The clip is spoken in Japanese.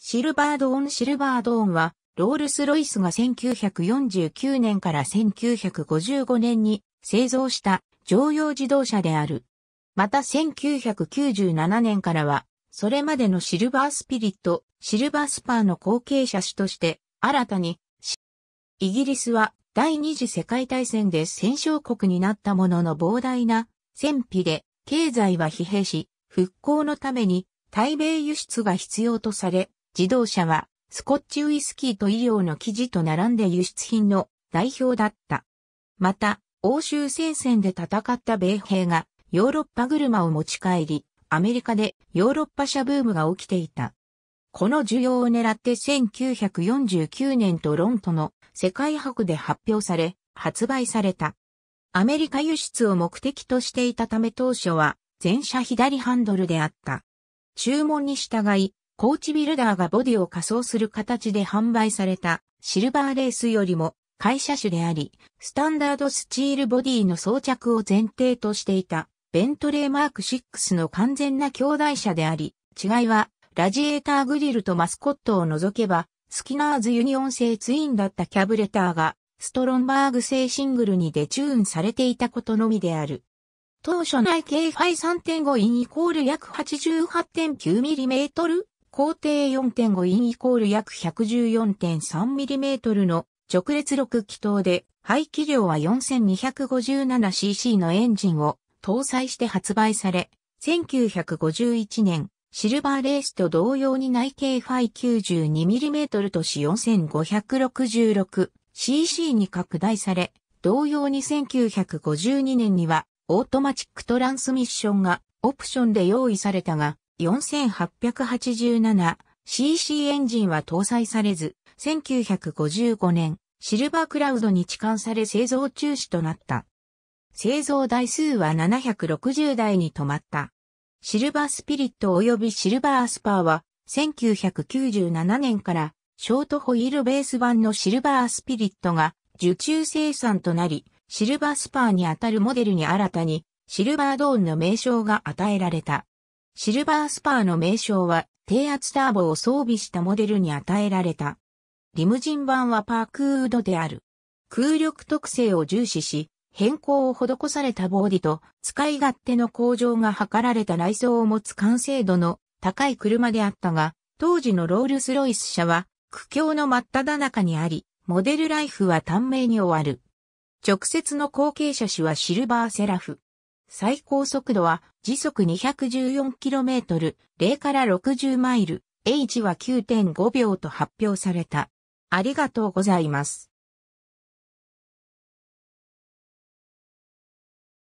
シルバードーンシルバードーンは、ロールス・ロイスが1949年から1955年に製造した乗用自動車である。また1997年からは、それまでのシルバースピリット、シルバースパーの後継者種として、新たに、イギリスは第二次世界大戦で戦勝国になったものの膨大な戦費で経済は疲弊し、復興のために対米輸出が必要とされ、自動車は、スコッチウイスキーと医療の生地と並んで輸出品の代表だった。また、欧州戦線で戦った米兵がヨーロッパ車を持ち帰り、アメリカでヨーロッパ車ブームが起きていた。この需要を狙って1949年とロントの世界博で発表され、発売された。アメリカ輸出を目的としていたため当初は、全車左ハンドルであった。注文に従い、コーチビルダーがボディを仮装する形で販売されたシルバーレースよりも会社種であり、スタンダードスチールボディの装着を前提としていたベントレーマーク6の完全な兄弟車であり、違いはラジエーターグリルとマスコットを除けば、スキナーズユニオン製ツインだったキャブレターが、ストロンバーグ製シングルにデチューンされていたことのみである。当初内径 i 3 5インイコール約 88.9mm 工程4.5インイコール約 114.3mm の直列6気筒で、排気量は 4257cc のエンジンを搭載して発売され、1951年、シルバーレースと同様に内径ファイ 92mm とし 4566cc に拡大され、同様に1952年にはオートマチックトランスミッションがオプションで用意されたが、4887cc エンジンは搭載されず、1955年、シルバークラウドに置換され製造中止となった。製造台数は760台に止まった。シルバースピリット及びシルバースパーは、1997年からショートホイールベース版のシルバースピリットが受注生産となり、シルバースパーにあたるモデルに新たにシルバードーンの名称が与えられた。シルバースパーの名称は、低圧ターボを装備したモデルに与えられた。リムジン版はパークウードである。空力特性を重視し、変更を施されたボディと使い勝手の向上が図られた内装を持つ完成度の高い車であったが、当時のロールスロイス社は苦境の真っ只中にあり、モデルライフは短命に終わる。直接の後継者種はシルバーセラフ。最高速度は時速 214km、0から60マイル、H は9.5秒と発表された。ありがとうございます。